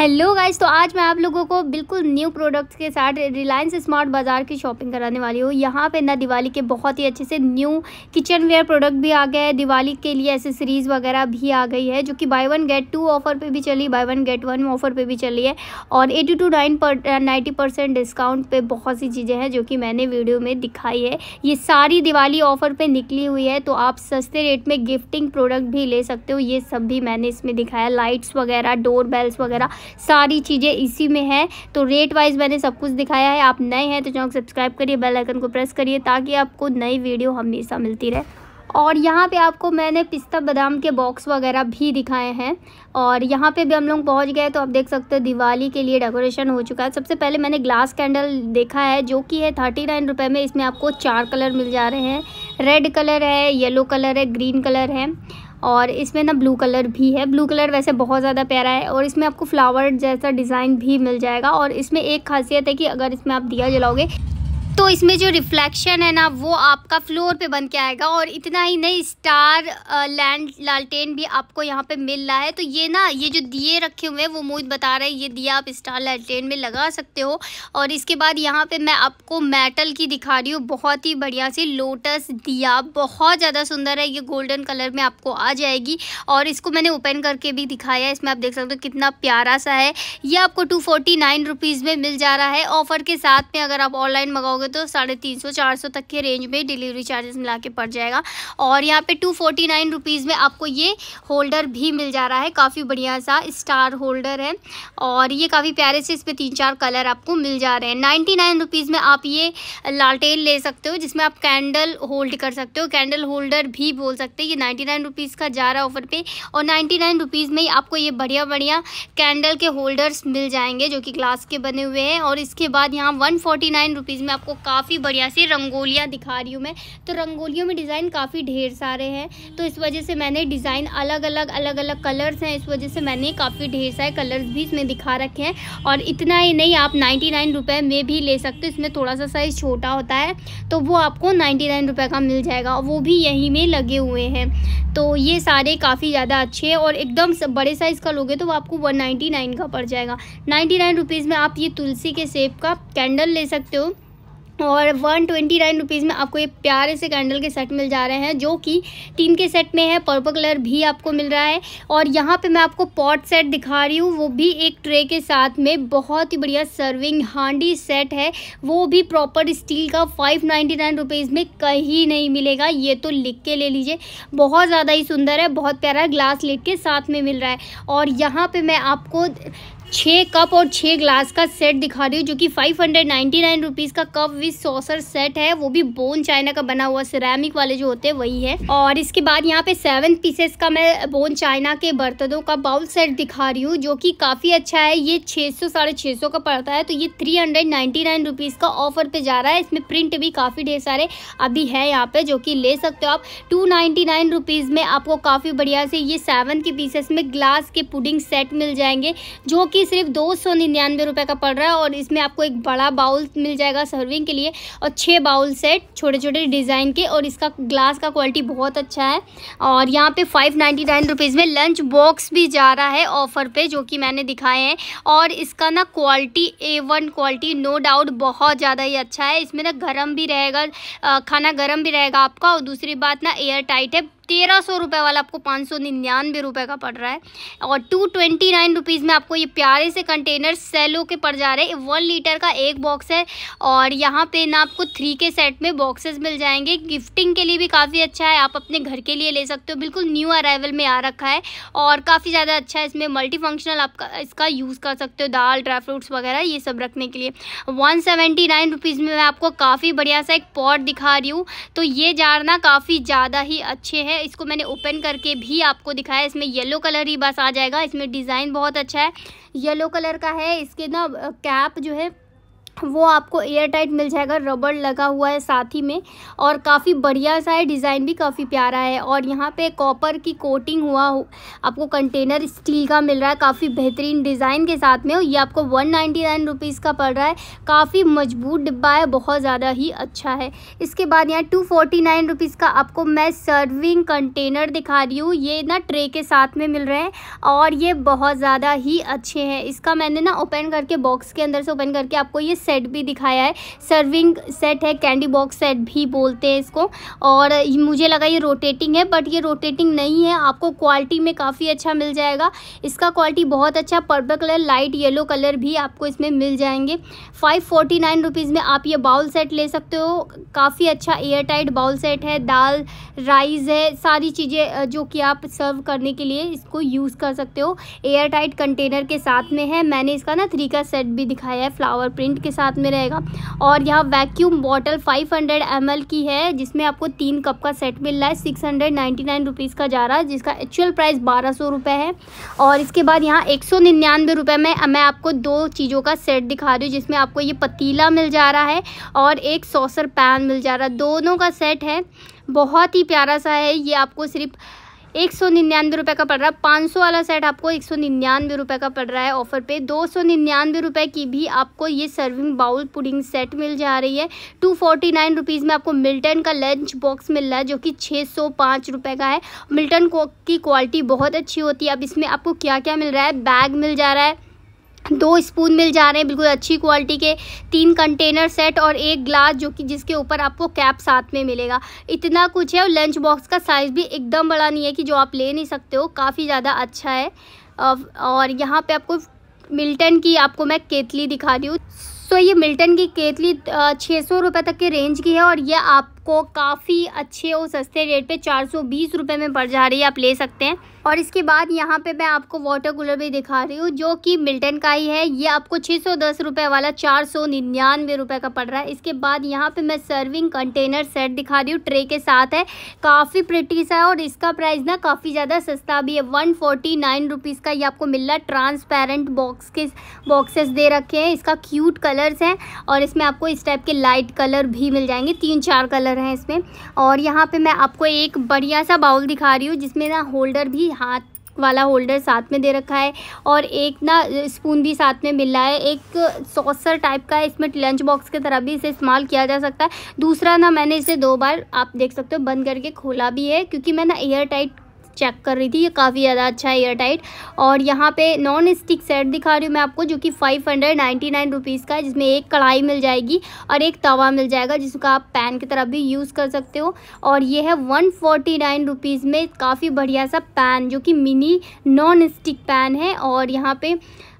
hello guys तो आज मैं आप लोगों को बिल्कुल न्यू प्रोडक्ट्स के साथ रिलायंस स्मार्ट बाज़ार की शॉपिंग कराने वाली हूँ यहाँ पे ना दिवाली के बहुत ही अच्छे से न्यू किचन वेयर प्रोडक्ट भी आ गए हैं दिवाली के लिए एसेसरीज़ वगैरह भी आ गई है जो कि buy one get two offer पे भी चली buy one get one offer पर भी चली है और एटी टू नाइन पर नाइन्टी परसेंट डिस्काउंट पर बहुत सी चीज़ें हैं जो कि मैंने वीडियो में दिखाई है ये सारी दिवाली ऑफ़र पर निकली हुई है तो आप सस्ते रेट में गिफ्टिंग प्रोडक्ट भी ले सकते हो ये सब भी मैंने इसमें दिखाया लाइट्स वगैरह डोर बेल्स वगैरह सारी चीज़ें इसी में है तो रेट वाइज मैंने सब कुछ दिखाया है आप नए हैं तो चौंक सब्सक्राइब करिए बेल आइकन को प्रेस करिए ताकि आपको नई वीडियो हमेशा मिलती रहे और यहाँ पे आपको मैंने पिस्ता बादाम के बॉक्स वगैरह भी दिखाए हैं और यहाँ पे भी हम लोग पहुँच गए तो आप देख सकते हो दिवाली के लिए डेकोरेशन हो चुका है सबसे पहले मैंने ग्लास कैंडल देखा है जो कि है थर्टी नाइन रुपये में इसमें आपको चार कलर मिल जा रहे हैं रेड कलर है येलो कलर है ग्रीन कलर है और इसमें ना ब्लू कलर भी है ब्लू कलर वैसे बहुत ज़्यादा प्यारा है और इसमें आपको फ्लावर जैसा डिज़ाइन भी मिल जाएगा और इसमें एक खासियत है कि अगर इसमें आप दिया जलाओगे तो इसमें जो रिफ्लेक्शन है ना वो आपका फ्लोर पे बन के आएगा और इतना ही नहीं स्टार लैंड लालटेन भी आपको यहाँ पे मिल रहा है तो ये ना ये जो दिए रखे हुए हैं वो मोहित बता रहे हैं ये दिया आप स्टार लालटेन में लगा सकते हो और इसके बाद यहाँ पे मैं आपको मेटल की दिखा रही हूँ बहुत ही बढ़िया सी लोटस दिया बहुत ज़्यादा सुंदर है ये गोल्डन कलर में आपको आ जाएगी और इसको मैंने ओपन करके भी दिखाया है इसमें आप देख सकते हो कितना प्यारा सा है ये आपको टू फोर्टी में मिल जा रहा है ऑफ़र के साथ में अगर आप ऑनलाइन मंगाओगे तो साढ़े तीन सौ चार सौ तक के रेंज में डिलीवरी चार्जेस मिला के पड़ जाएगा और यहाँ पे टू फोर्टी नाइन रुपीज़ में आपको ये होल्डर भी मिल जा रहा है काफ़ी बढ़िया सा स्टार होल्डर है और ये काफ़ी प्यारे से इस पर तीन चार कलर आपको मिल जा रहे हैं नाइन्टी नाइन रुपीज़ में आप ये लालटेन ले सकते हो जिसमें आप कैंडल होल्ड कर सकते हो कैंडल होल्डर भी बोल सकते हैं ये नाइन्टी नाइन रुपीज़ का जा रहा है ऑफर पे और नाइन्टी नाइन रुपीज़ में ही आपको ये बढ़िया बढ़िया कैंडल के होल्डर्स मिल जाएंगे जो कि ग्लास के बने हुए हैं और इसके बाद यहाँ वन फोर्टी नाइन रुपीज़ में आपको काफ़ी बढ़िया सी रंगोलियाँ दिखा रही हूँ मैं तो रंगोलियों में डिज़ाइन काफ़ी ढेर सारे हैं तो इस वजह से मैंने डिज़ाइन अलग अलग अलग अलग कलर्स हैं इस वजह से मैंने काफ़ी ढेर सारे कलर्स भी इसमें दिखा रखे हैं और इतना ही नहीं आप नाइन्टी नाइन रुपये में भी ले सकते हो इसमें थोड़ा सा साइज़ छोटा होता है तो वो आपको नाइन्टी नाइन रुपये का मिल जाएगा और वो भी यहीं में लगे हुए हैं तो ये सारे काफ़ी ज़्यादा अच्छे हैं और एकदम बड़े साइज़ का लोगे तो वो आपको वन नाइन्टी नाइन का पड़ जाएगा नाइन्टी नाइन रुपीज़ में आप ये तुलसी के सेब का कैंडल ले सकते हो और वन ट्वेंटी नाइन रुपीज़ में आपको ये प्यारे से कैंडल के सेट मिल जा रहे हैं जो कि तीन के सेट में है पर्पल कलर भी आपको मिल रहा है और यहाँ पे मैं आपको पॉट सेट दिखा रही हूँ वो भी एक ट्रे के साथ में बहुत ही बढ़िया सर्विंग हांडी सेट है वो भी प्रॉपर स्टील का फाइव नाइन्टी नाइन रुपीज़ में कहीं नहीं मिलेगा ये तो लिख के ले लीजिए बहुत ज़्यादा ही सुंदर है बहुत प्यारा ग्लास लेट के साथ में मिल रहा है और यहाँ पर मैं आपको छः कप और छः ग्लास का सेट दिखा रही हूँ जो कि five hundred ninety nine rupees का कप विद सॉसर सेट है वो भी बोन चाइना का बना हुआ सिरेमिक वाले जो होते हैं वही है और इसके बाद यहाँ पे सेवन पीसेस का मैं बोन चाइना के बर्तनों का बाउल सेट दिखा रही हूँ जो कि काफ़ी अच्छा है ये छः सौ साढ़े छः सौ का पड़ता है तो ये three hundred ninety nine rupees का ऑफर पर जा रहा है इसमें प्रिंट भी काफ़ी ढेर सारे अभी है यहाँ पर जो कि ले सकते हो आप टू नाइन्टी नाइन रुपीज़ में आपको काफ़ी बढ़िया से ये सेवन के पीसेस में ग्लास के पुडिंग सेट मिल जाएंगे जो कि कि सिर्फ दो सौ निन्यानवे रुपये का पड़ रहा है और इसमें आपको एक बड़ा बाउल मिल जाएगा सर्विंग के लिए और छः बाउल सेट छोटे छोटे डिज़ाइन के और इसका ग्लास का क्वालिटी बहुत अच्छा है और यहाँ पे फाइव नाइन्टी नाइन रुपीज़ में लंच बॉक्स भी जा रहा है ऑफ़र पे जो कि मैंने दिखाए हैं और इसका ना quality A one quality no doubt बहुत ज़्यादा ही अच्छा है इसमें ना गर्म भी रहेगा खाना गर्म भी रहेगा आपका और दूसरी बात ना एयर टाइट है तेरह सौ रुपये वाला आपको पाँच सौ निन्यानवे रुपये का पड़ रहा है और टू ट्वेंटी नाइन रुपीज़ में आपको ये प्यारे से कंटेनर सेलो के पड़ जा रहे हैं वन लीटर का एक बॉक्स है और यहाँ पे ना आपको थ्री के सेट में बॉक्सेस मिल जाएंगे गिफ्टिंग के लिए भी काफ़ी अच्छा है आप अपने घर के लिए ले सकते हो बिल्कुल न्यू अराइवल में आ रखा है और काफ़ी ज़्यादा अच्छा है इसमें मल्टी फंक्शनल आपका इसका यूज़ कर सकते हो दाल ड्राई फ्रूट्स वगैरह ये सब रखने के लिए वन सेवेंटी नाइन रुपीज़ में मैं आपको काफ़ी बढ़िया सा एक पॉट दिखा रही हूँ तो ये जारना काफ़ी ज़्यादा ही अच्छे है है इसको मैंने ओपन करके भी आपको दिखाया इसमें येलो कलर ही बस आ जाएगा इसमें डिज़ाइन बहुत अच्छा है येलो कलर का है इसके ना कैप जो है वो आपको एयर टाइट मिल जाएगा रबड़ लगा हुआ है साथ ही में और काफ़ी बढ़िया सा है डिज़ाइन भी काफ़ी प्यारा है और यहाँ पे कॉपर की कोटिंग हुआ आपको कंटेनर स्टील का मिल रहा है काफ़ी बेहतरीन डिज़ाइन के साथ में ये आपको वन नाइन्टी नाइन रुपीज़ का पड़ रहा है काफ़ी मजबूत डिब्बा है बहुत ज़्यादा ही अच्छा है इसके बाद यहाँ टू फोर्टी नाइन रुपीज़ का आपको मैं सर्विंग कंटेनर दिखा रही हूँ ये ना ट्रे के साथ में मिल रहे हैं और ये बहुत ज़्यादा ही अच्छे हैं इसका मैंने ना ओपन करके बॉक्स के अंदर से ओपन करके आपको ये सेट भी दिखाया है सर्विंग सेट है कैंडी बॉक्स सेट भी बोलते हैं इसको और मुझे लगा ये रोटेटिंग है बट ये रोटेटिंग नहीं है आपको क्वालिटी में काफ़ी अच्छा मिल जाएगा इसका क्वालिटी बहुत अच्छा purple colour light yellow colour भी आपको इसमें मिल जाएंगे फाइव फोर्टी नाइन रुपीज़ में आप ये बाउल सेट ले सकते हो काफ़ी अच्छा एयर टाइट बाउल सेट है दाल राइस है सारी चीज़ें जो कि आप सर्व करने के लिए इसको यूज़ कर सकते हो एयर टाइट कंटेनर के साथ में है मैंने इसका ना थ्री का सेट भी दिखाया है फ्लावर प्रिंट के साथ साथ में रहेगा और यहाँ वैक्यूम बॉटल 500 हंड्रेड की है जिसमें आपको तीन कप का सेट मिल रहा है सिक्स हंड्रेड का जा रहा है जिसका एक्चुअल प्राइस बारह सौ है और इसके बाद यहाँ एक सौ निन्यानवे रुपये में मैं आपको दो चीज़ों का सेट दिखा रही हूँ जिसमें आपको ये पतीला मिल जा रहा है और एक सॉसर पैन मिल जा रहा है दोनों का सेट है बहुत ही प्यारा सा है ये आपको सिर्फ एक सौ निन्यानवे रुपये का पड़ रहा है पाँच सौ वाला सेट आपको एक सौ निन्यानवे रुपये का पड़ रहा है ऑफर पे दो सौ निन्यानवे रुपये की भी आपको ये सर्विंग बाउल पुडिंग सेट मिल जा रही है टू फोर्टी नाइन रुपीज़ में आपको मिल्टन का लंच बॉक्स मिल रहा है जो कि छः सौ पाँच रुपये का है मिल्टन की क्वालिटी बहुत अच्छी होती है अब इसमें आपको क्या क्या मिल रहा है बैग मिल जा रहा है दो स्पून मिल जा रहे हैं बिल्कुल अच्छी क्वालिटी के तीन कंटेनर सेट और एक ग्लास जो कि जिसके ऊपर आपको कैप साथ में मिलेगा इतना कुछ है और लंच बॉक्स का साइज़ भी एकदम बड़ा नहीं है कि जो आप ले नहीं सकते हो काफ़ी ज़्यादा अच्छा है और यहाँ पे आपको मिल्टन की आपको मैं केतली दिखा रही हूँ सो ये मिल्टन की केतली छः सौ रुपये तक के रेंज की है और ये आप आपको काफ़ी अच्छे और सस्ते रेट पे चार सौ बीस रुपये में पड़ जा रही है आप ले सकते हैं और इसके बाद यहाँ पे मैं आपको वाटर कूलर भी दिखा रही हूँ जो कि मिल्टन का ही है ये आपको छः सौ दस रुपये वाला चार सौ निन्यानवे रुपये का पड़ रहा है इसके बाद यहाँ पे मैं सर्विंग कंटेनर सेट दिखा रही हूँ ट्रे के साथ है काफ़ी प्रिटी सा है और इसका प्राइस ना काफ़ी ज़्यादा सस्ता भी है वन फोर्टी नाइन रुपीज़ का ये आपको मिल रहा है ट्रांसपेरेंट बॉक्स के बॉक्सेस दे रखे हैं इसका क्यूट कलर्स हैं और इसमें आपको इस टाइप के लाइट कलर भी मिल जाएंगे तीन चार कलर हैं इसमें और यहाँ पे मैं आपको एक बढ़िया सा बाउल दिखा रही हूँ जिसमें ना होल्डर भी हाथ वाला होल्डर साथ में दे रखा है और एक ना स्पून भी साथ में मिल रहा है एक सॉसर टाइप का है इसमें लंच बॉक्स की तरह भी इसे इस्तेमाल किया जा सकता है दूसरा ना मैंने इसे दो बार आप देख सकते हो बंद करके खोला भी है क्योंकि मैं ना एयर टाइट चेक कर रही थी ये काफ़ी ज़्यादा अच्छा है एयर टाइट और यहाँ पे नॉन स्टिक सेट दिखा रही हूँ मैं आपको जो कि five hundred ninety nine rupees का है जिसमें एक कढ़ाई मिल जाएगी और एक तवा मिल जाएगा जिसका आप पैन की तरफ भी यूज़ कर सकते हो और ये है वन फोर्टी नाइन रुपीज़ में काफ़ी बढ़िया सा पैन जो कि मिनी नॉन स्टिक पैन है और यहाँ पर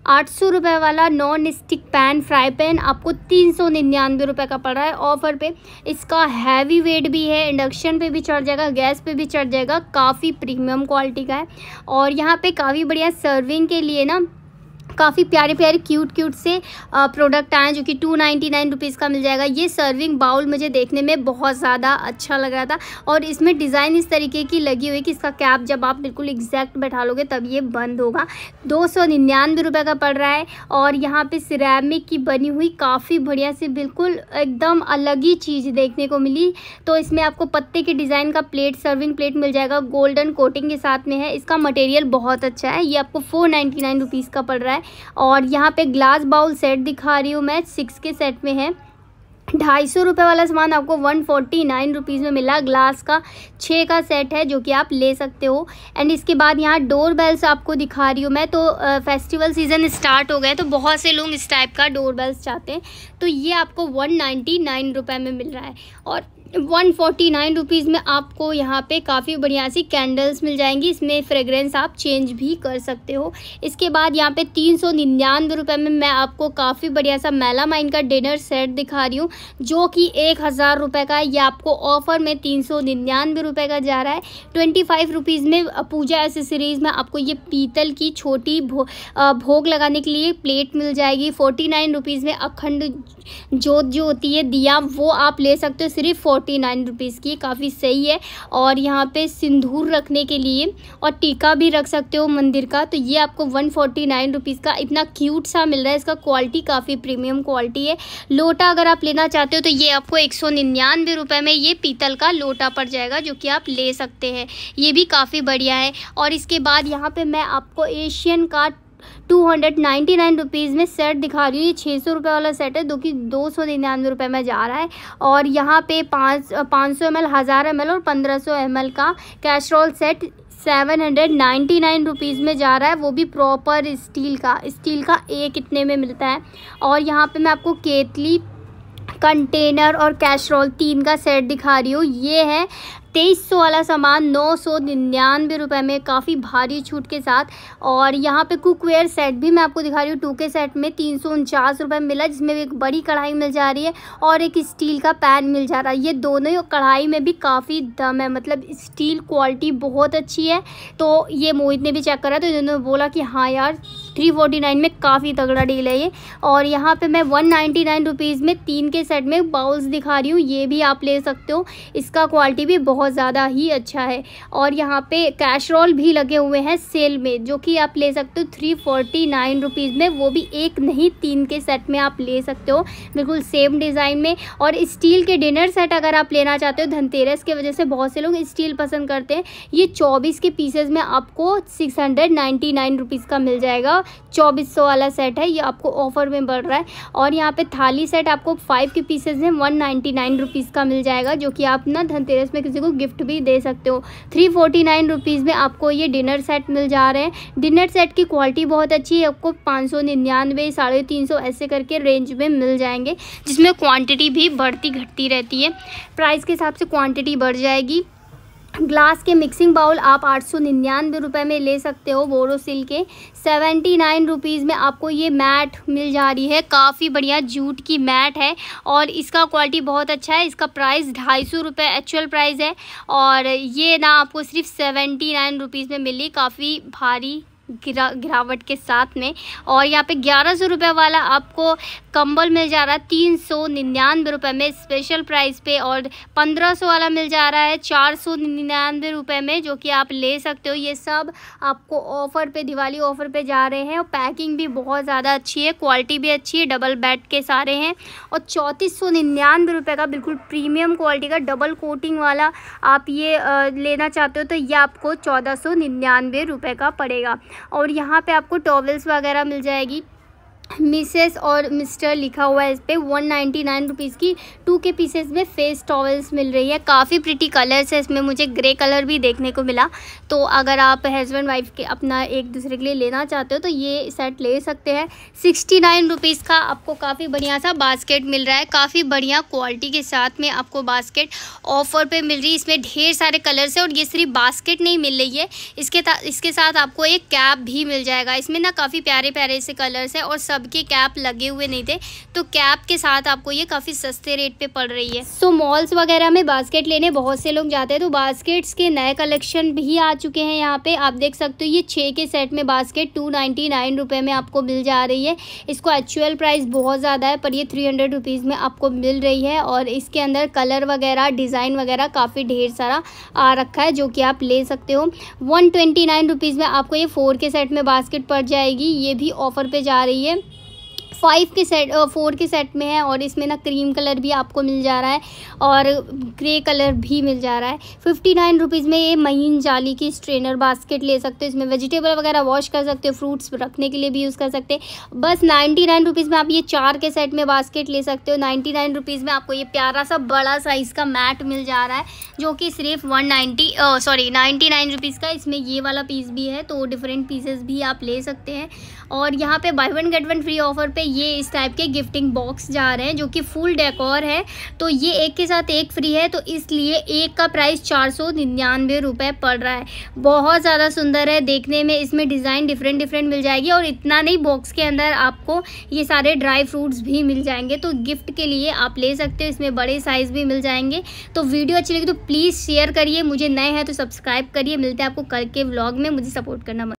आठ सौ रुपये वाला non stick pan fry pan आपको तीन सौ निन्यानवे रुपये का पड़ रहा है ऑफर पे इसका हैवी वेट भी है इंडक्शन पे भी चढ़ जाएगा गैस पे भी चढ़ जाएगा काफ़ी प्रीमियम क्वालिटी का है और यहाँ पे काफ़ी बढ़िया सर्विंग के लिए ना काफ़ी प्यारे प्यारे क्यूट क्यूट से प्रोडक्ट आए जो कि टू नाइन्टी नाइन रुपीज़ का मिल जाएगा ये सर्विंग बाउल मुझे देखने में बहुत ज़्यादा अच्छा लग रहा था और इसमें डिज़ाइन इस तरीके की लगी हुई कि इसका कैप जब आप बिल्कुल एग्जैक्ट बैठा लोगे तब ये बंद होगा दो सौ निन्यानवे रुपये का पड़ रहा है और यहाँ पर सिरेमिक की बनी हुई काफ़ी बढ़िया से बिल्कुल एकदम अलग ही चीज़ देखने को मिली तो इसमें आपको पत्ते के डिज़ाइन का प्लेट सर्विंग प्लेट मिल जाएगा गोल्डन कोटिंग के साथ में है इसका मटेरियल बहुत अच्छा है ये आपको फोर नाइन्टी नाइन रुपीज़ का पड़ रहा है और यहाँ पे ग्लास बाउल सेट दिखा रही हूँ मैं सिक्स के सेट में है ढाई सौ रुपये वाला सामान आपको वन फोर्टी नाइन रुपीज़ में मिला ग्लास का छः का सेट है जो कि आप ले सकते हो एंड इसके बाद यहाँ डोर बेल्स आपको दिखा रही हूँ मैं तो आ, फेस्टिवल सीज़न स्टार्ट हो गए तो बहुत से लोग इस टाइप का डोर बेल्स चाहते हैं तो ये आपको वन नाइन्टी नाइन रुपये में मिल रहा है और वन फोर्टी नाइन रुपीज़ में आपको यहाँ पे काफ़ी बढ़िया सी कैंडल्स मिल जाएंगी इसमें फ्रेगरेंस आप चेंज भी कर सकते हो इसके बाद यहाँ पे तीन सौ निन्यानवे रुपये में मैं आपको काफ़ी बढ़िया सा मेला माइन का डिनर सेट दिखा रही हूँ जो कि एक हज़ार रुपये का है ये आपको ऑफ़र में तीन सौ निन्यानवे रुपये का जा रहा है ट्वेंटी फाइव रुपीज़ में पूजा एसेसरीज़ में आपको ये पीतल की छोटी भो, भोग लगाने के लिए प्लेट मिल जाएगी फोर्टी नाइन रुपीज़ में अखंड जोत जो होती है दिया वो आप ले सकते हो सिर्फ फोर्टी नाइन रुपीज़ की काफ़ी सही है और यहाँ पे सिंदूर रखने के लिए और टीका भी रख सकते हो मंदिर का तो ये आपको वन फोर्टी नाइन रुपीज़ का इतना क्यूट सा मिल रहा है इसका क्वालिटी काफ़ी प्रीमियम क्वालिटी है लोटा अगर आप लेना चाहते हो तो ये आपको एक सौ निन्यानवे रुपये में ये पीतल का लोटा पड़ जाएगा जो कि आप ले सकते हैं ये भी काफ़ी बढ़िया है और इसके बाद यहाँ पर मैं आपको एशियन का two hundred ninety nine rupees में सेट दिखा रही हूँ ये छः सौ रुपये वाला सेट है जो कि दो सौ निन्यानवे रुपये में जा रहा है और यहाँ पे पाँच पाँच सौ एम एल हज़ार एम एल और पंद्रह सौ एम एल का casserole set seven hundred ninety nine rupees में जा रहा है वो भी प्रॉपर स्टील का स्टील का एक इतने में मिलता है और यहाँ पे मैं आपको केतली कंटेनर और कैशरोल तीन का सेट दिखा रही हूँ ये है तेईस सौ वाला सामान नौ सौ निन्यानवे रुपये में काफ़ी भारी छूट के साथ और यहाँ पे कुकवेयर सेट भी मैं आपको दिखा रही हूँ टू के सेट में तीन सौ उनचास रुपये मिला जिसमें एक बड़ी कढ़ाई मिल जा रही है और एक स्टील का पैन मिल जा रहा है ये दोनों कढ़ाई में भी काफ़ी दम है मतलब स्टील क्वालिटी बहुत अच्छी है तो ये मोहित ने भी चेक करा तो इन्होंने बोला कि हाँ यार थ्री फोर्टी नाइन में काफ़ी तगड़ा डील है ये और यहाँ पर मैं वन नाइन्टी नाइन रुपीज़ में तीन के सेट में बाउल्स दिखा रही हूँ ये भी आप ले सकते हो इसका क्वालिटी भी बहुत बहुत ज़्यादा ही अच्छा है और यहाँ पे रोल भी लगे हुए हैं सेल में जो कि आप ले सकते हो थ्री फोर्टी नाइन रुपीज़ में वो भी एक नहीं तीन के सेट में आप ले सकते हो बिल्कुल सेम डिज़ाइन में और स्टील के डिनर सेट अगर आप लेना चाहते हो धनतेरस की वजह से बहुत से लोग स्टील पसंद करते हैं ये चौबीस के पीसेज में आपको six hundred ninety nine rupees का मिल जाएगा चौबीस सौ वाला सेट है ये आपको ऑफर में बढ़ रहा है और यहाँ पर थाली सेट आपको फाइव के पीसेज में वन नाइन्टी नाइन रुपीज़ का मिल जाएगा जो कि आप ना धनतेरस में किसी को गिफ्ट भी दे सकते हो थ्री फोर्टी नाइन रुपीज़ में आपको ये डिनर सेट मिल जा रहे हैं डिनर सेट की क्वालिटी बहुत अच्छी है आपको पाँच सौ निन्यानवे साढ़े तीन सौ ऐसे करके रेंज में मिल जाएंगे जिसमें क्वांटिटी भी बढ़ती घटती रहती है प्राइस के हिसाब से क्वांटिटी बढ़ जाएगी ग्लास के मिक्सिंग बाउल आप आठ सौ निन्यानवे रुपये में ले सकते हो बोरोसिल के सेवेंटी नाइन रुपीज़ में आपको ये मैट मिल जा रही है काफ़ी बढ़िया जूट की मैट है और इसका क्वालिटी बहुत अच्छा है इसका प्राइस ढाई सौ रुपये एक्चुअल प्राइस है और ये ना आपको सिर्फ सेवेंटी नाइन रुपीज़ में मिली काफ़ी भारी गिरा गिरावट के साथ में और यहाँ पे ग्यारह सौ रुपये वाला आपको कंबल मिल जा रहा है तीन सौ निन्यानवे रुपये में स्पेशल प्राइस पे और पंद्रह सौ वाला मिल जा रहा है चार सौ निन्यानवे रुपये में जो कि आप ले सकते हो ये सब आपको ऑफ़र पे दिवाली ऑफ़र पे जा रहे हैं और पैकिंग भी बहुत ज़्यादा अच्छी है क्वालिटी भी अच्छी है डबल बेड के सारे हैं और चौंतीस सौ निन्यानवे रुपये का बिल्कुल प्रीमियम क्वालिटी का डबल कोटिंग वाला आप ये लेना चाहते हो तो ये आपको चौदह सौ निन्यानवे रुपये का पड़ेगा और यहाँ पे आपको टॉवल्स वगैरह मिल जाएगी मिसेस और मिस्टर लिखा हुआ है इस पर वन नाइन्टी नाइन रुपीज़ की टू के पीसेस में फेस टॉवल्स मिल रही है काफ़ी प्रिटी कलर्स है इसमें मुझे ग्रे कलर भी देखने को मिला तो अगर आप हस्बैंड वाइफ के अपना एक दूसरे के लिए लेना चाहते हो तो ये सेट ले सकते हैं सिक्सटी नाइन रुपीज़ का आपको काफ़ी बढ़िया सा बास्केट मिल रहा है काफ़ी बढ़िया क्वालिटी के साथ में आपको बास्केट ऑफर पर मिल रही है इसमें ढेर सारे कलर्स है और ये सिर्फ बास्केट नहीं मिल रही है इसके इसके साथ आपको एक कैप भी मिल जाएगा इसमें ना काफ़ी प्यारे प्यारे से कलर्स है और सब सबके कैप लगे हुए नहीं थे तो कैप के साथ आपको ये काफ़ी सस्ते रेट पे पड़ रही है सो मॉल्स वगैरह में बास्केट लेने बहुत से लोग जाते हैं तो बास्केट्स के नए कलेक्शन भी आ चुके हैं यहाँ पे आप देख सकते हो ये छः के सेट में बास्केट टू नाइन्टी में आपको मिल जा रही है इसको एक्चुअल प्राइस बहुत ज़्यादा है पर ये थ्री हंड्रेड में आपको मिल रही है और इसके अंदर कलर वगैरह डिज़ाइन वगैरह काफ़ी ढेर सारा आ रखा है जो कि आप ले सकते हो वन ट्वेंटी नाइन रुपीज़ में आपको ये फ़ोर के सेट में बास्केट पड़ जाएगी ये भी ऑफ़र पे जा रही है फाइव के सेट फोर के सेट में है और इसमें ना क्रीम कलर भी आपको मिल जा रहा है और ग्रे कलर भी मिल जा रहा है फिफ्टी नाइन रुपीज़ में ये महीन जाली की स्ट्रेनर बास्केट ले सकते हो इसमें वेजिटेबल वगैरह वॉश कर सकते हो फ्रूट्स रखने के लिए भी यूज़ कर सकते हैं बस नाइन्टी नाइन रुपीज़ में आप ये चार के सेट में बास्केट ले सकते हो नाइन्टी नाइन रुपीज़ में आपको ये प्यारा सा बड़ा साइज़ का मैट मिल जा रहा है जो कि सिर्फ one ninety sorry ninety nine rupees का इसमें ये वाला पीस भी है तो डिफरेंट पीसेस भी आप ले सकते हैं और यहाँ पे buy one get one free offer पे ये इस टाइप के गिफ्टिंग बॉक्स जा रहे हैं जो कि फुल डेकोर है तो ये एक के साथ एक फ्री है तो इसलिए एक का प्राइस चार सौ निन्यानवे रुपये पड़ रहा है बहुत ज़्यादा सुंदर है देखने में इसमें डिज़ाइन डिफरेंट डिफरेंट मिल जाएगी और इतना नहीं बॉक्स के अंदर आपको ये सारे ड्राई फ्रूट्स भी मिल जाएंगे तो गिफ्ट के लिए आप ले सकते हो इसमें बड़े साइज़ भी मिल जाएंगे तो वीडियो अच्छी लगी तो प्लीज़ शेयर करिए मुझे नए हैं तो सब्सक्राइब करिए मिलते हैं आपको कल के व्लॉग में मुझे सपोर्ट करना